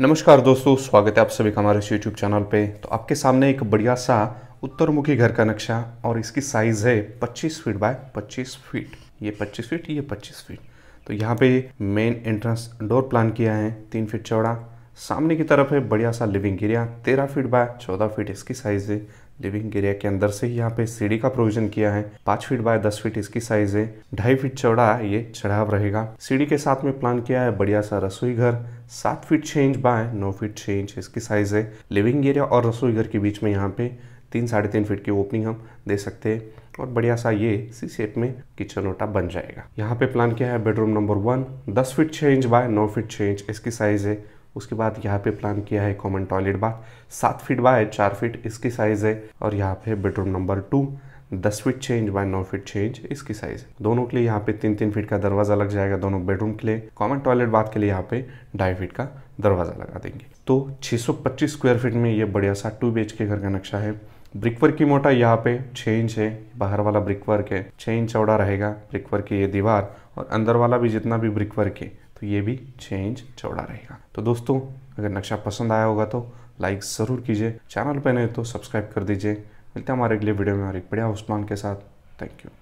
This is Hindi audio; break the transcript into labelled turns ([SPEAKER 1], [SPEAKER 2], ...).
[SPEAKER 1] नमस्कार दोस्तों स्वागत है आप सभी का हमारे इस यूट्यूब चैनल पे तो आपके सामने एक बढ़िया सा उत्तरमुखी घर का नक्शा और इसकी साइज़ है 25 फीट बाय 25 फीट ये 25 फीट ये 25 फीट तो यहाँ पे मेन एंट्रेंस डोर प्लान किया है तीन फीट चौड़ा सामने की तरफ है बढ़िया सा लिविंग एरिया तेरह फीट बाय चौदह फीट इसकी साइज है लिविंग एरिया के अंदर से ही यहाँ पे सीढ़ी का प्रोविजन किया है पांच फीट बाय दस फीट इसकी साइज है ढाई फीट चौड़ा है ये चढ़ाव रहेगा सीढ़ी के साथ में प्लान किया है बढ़िया सा रसोई घर सात फीट छह इंच बाय नौ फीट छह इंच इसकी साइज है लिविंग एरिया और रसोई घर के बीच में यहाँ पे तीन साढ़े तीन फीट की ओपनिंग हम दे सकते हैं और बढ़िया सा ये सी शेप में किचन ओटा बन जाएगा यहाँ पे प्लान किया है बेडरूम नंबर वन दस फीट छः इंच बाय नौ फीट छः इंच इसकी साइज है उसके बाद यहाँ पे प्लान किया है कॉमन टॉयलेट बाथ सात फीट बाय चार फीट इसकी साइज़ है और यहाँ पे बेडरूम नंबर टू दस फीट चेंज बाय नौ फीट चेंज इसकी साइज दोनों के लिए यहाँ पे तीन तीन फीट का दरवाजा लग जाएगा दोनों बेडरूम के लिए कॉमन टॉयलेट बाथ के लिए यहाँ पे ढाई फीट का दरवाजा लगा देंगे तो 625 स्क्वायर फीट में ये बढ़िया सा टू बी के घर का नक्शा है ब्रिकवर्क की मोटा यहाँ पे छः इंच है बाहर वाला ब्रिकवर्क है छः इंच चौड़ा रहेगा ब्रिकवर्क की ये दीवार और अंदर वाला भी जितना भी ब्रिकवर्क है ये भी चेंज इंच चौड़ा रहेगा तो दोस्तों अगर नक्शा पसंद आया होगा तो लाइक ज़रूर कीजिए चैनल पर नहीं तो सब्सक्राइब कर दीजिए मिलते हैं हमारे अगले वीडियो में और एक बढ़िया उस्मान के साथ थैंक यू